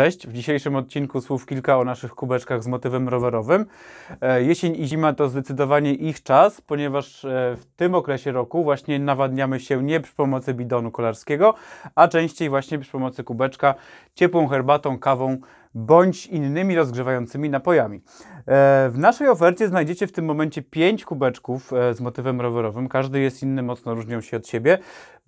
Cześć, w dzisiejszym odcinku słów kilka o naszych kubeczkach z motywem rowerowym. E, jesień i zima to zdecydowanie ich czas, ponieważ e, w tym okresie roku właśnie nawadniamy się nie przy pomocy bidonu kolarskiego, a częściej właśnie przy pomocy kubeczka ciepłą herbatą, kawą bądź innymi rozgrzewającymi napojami. E, w naszej ofercie znajdziecie w tym momencie 5 kubeczków e, z motywem rowerowym. Każdy jest inny, mocno różnią się od siebie.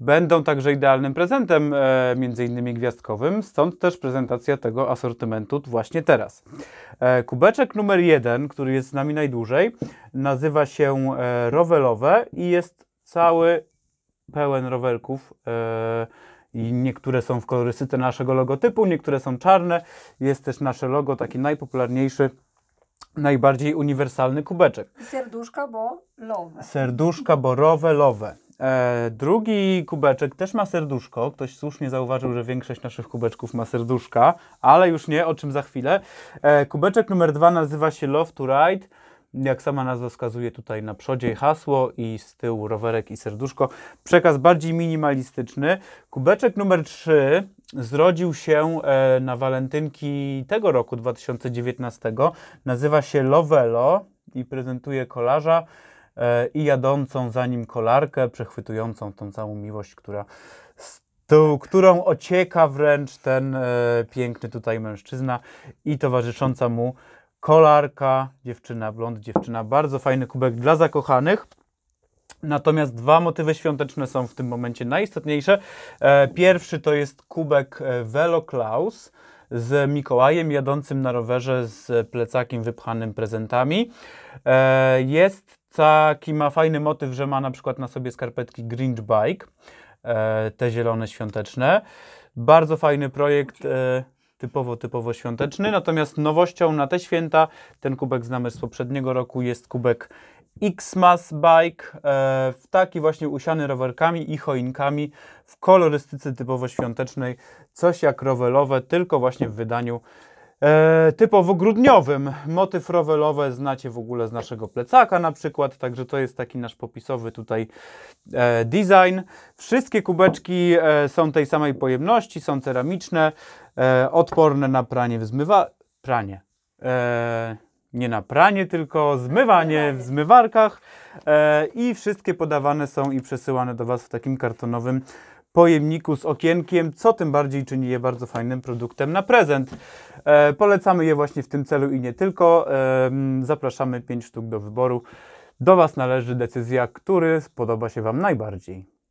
Będą także idealnym prezentem, e, między innymi gwiazdkowym, stąd też prezentacja tego asortymentu właśnie teraz. Kubeczek numer jeden, który jest z nami najdłużej, nazywa się rowelowe i jest cały pełen rowerków i niektóre są w kolorystyce naszego logotypu, niektóre są czarne. Jest też nasze logo, taki najpopularniejszy, najbardziej uniwersalny kubeczek. Serduszka bo borowe. Serduszka bo lowe. E, drugi kubeczek też ma serduszko. Ktoś słusznie zauważył, że większość naszych kubeczków ma serduszka, ale już nie, o czym za chwilę. E, kubeczek numer dwa nazywa się Love to Ride jak sama nazwa wskazuje, tutaj na przodzie hasło i z tyłu rowerek i serduszko. Przekaz bardziej minimalistyczny. Kubeczek numer 3 zrodził się e, na walentynki tego roku 2019. Nazywa się Lovelo i prezentuje kolarza e, i jadącą za nim kolarkę, przechwytującą tą całą miłość, która którą ocieka wręcz ten e, piękny tutaj mężczyzna i towarzysząca mu kolarka, dziewczyna blond, dziewczyna. Bardzo fajny kubek dla zakochanych. Natomiast dwa motywy świąteczne są w tym momencie najistotniejsze. E, pierwszy to jest kubek e, Velo z Mikołajem jadącym na rowerze z plecakiem wypchanym prezentami. E, jest taki, ma fajny motyw, że ma na przykład na sobie skarpetki Grinch Bike, te zielone świąteczne. Bardzo fajny projekt typowo, typowo świąteczny. Natomiast nowością na te święta, ten kubek znamy z poprzedniego roku, jest kubek Xmas Bike, e, w taki właśnie usiany rowerkami i choinkami w kolorystyce typowo świątecznej, coś jak rowelowe, tylko właśnie w wydaniu e, typowo grudniowym. Motyw rowelowe znacie w ogóle z naszego plecaka na przykład, także to jest taki nasz popisowy tutaj e, design. Wszystkie kubeczki e, są tej samej pojemności, są ceramiczne, e, odporne na pranie w pranie. E, nie na pranie, tylko zmywanie w zmywarkach e, i wszystkie podawane są i przesyłane do Was w takim kartonowym pojemniku z okienkiem, co tym bardziej czyni je bardzo fajnym produktem na prezent. E, polecamy je właśnie w tym celu i nie tylko. E, zapraszamy 5 sztuk do wyboru. Do Was należy decyzja, który spodoba się Wam najbardziej.